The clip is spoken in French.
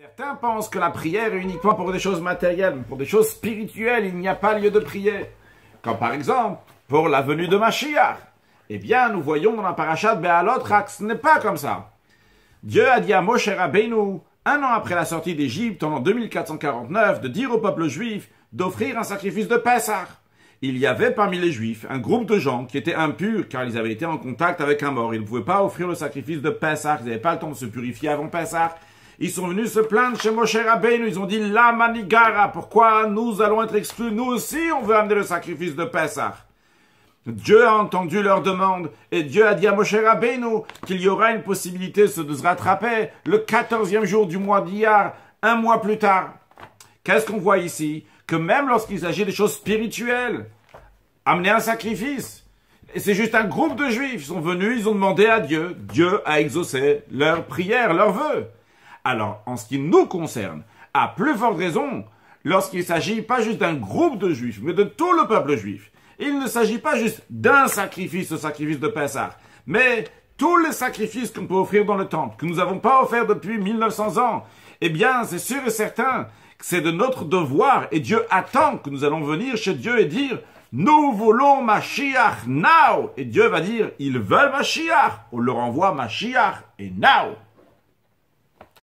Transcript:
Certains pensent que la prière est uniquement pour des choses matérielles, pour des choses spirituelles, il n'y a pas lieu de prier. Comme par exemple, pour la venue de Mashiach. Eh bien, nous voyons dans la parachat que ce n'est pas comme ça. Dieu a dit à Moshe Rabbeinu, un an après la sortie d'Égypte, en 2449, de dire au peuple juif d'offrir un sacrifice de Pessah. Il y avait parmi les juifs un groupe de gens qui étaient impurs car ils avaient été en contact avec un mort. Ils ne pouvaient pas offrir le sacrifice de Pessah, ils n'avaient pas le temps de se purifier avant Pessah. Ils sont venus se plaindre chez Moshe Rabbeinu. Ils ont dit, la manigara, pourquoi nous allons être exclus? Nous aussi, on veut amener le sacrifice de Pessah. Dieu a entendu leur demande et Dieu a dit à Moshe Rabbeinu qu'il y aura une possibilité de se rattraper le quatorzième jour du mois d'Iyar, un mois plus tard. Qu'est-ce qu'on voit ici Que même lorsqu'il s'agit des choses spirituelles, amener un sacrifice, c'est juste un groupe de juifs, ils sont venus, ils ont demandé à Dieu, Dieu a exaucé leur prière, leur vœu. Alors, en ce qui nous concerne, à plus forte raison, lorsqu'il s'agit pas juste d'un groupe de juifs, mais de tout le peuple juif, il ne s'agit pas juste d'un sacrifice, le sacrifice de Pessah, mais tous les sacrifices qu'on peut offrir dans le temple, que nous n'avons pas offert depuis 1900 ans, eh bien, c'est sûr et certain que c'est de notre devoir, et Dieu attend que nous allons venir chez Dieu et dire, nous voulons Mashiach now. Et Dieu va dire, ils veulent Mashiach. On leur envoie Mashiach et now.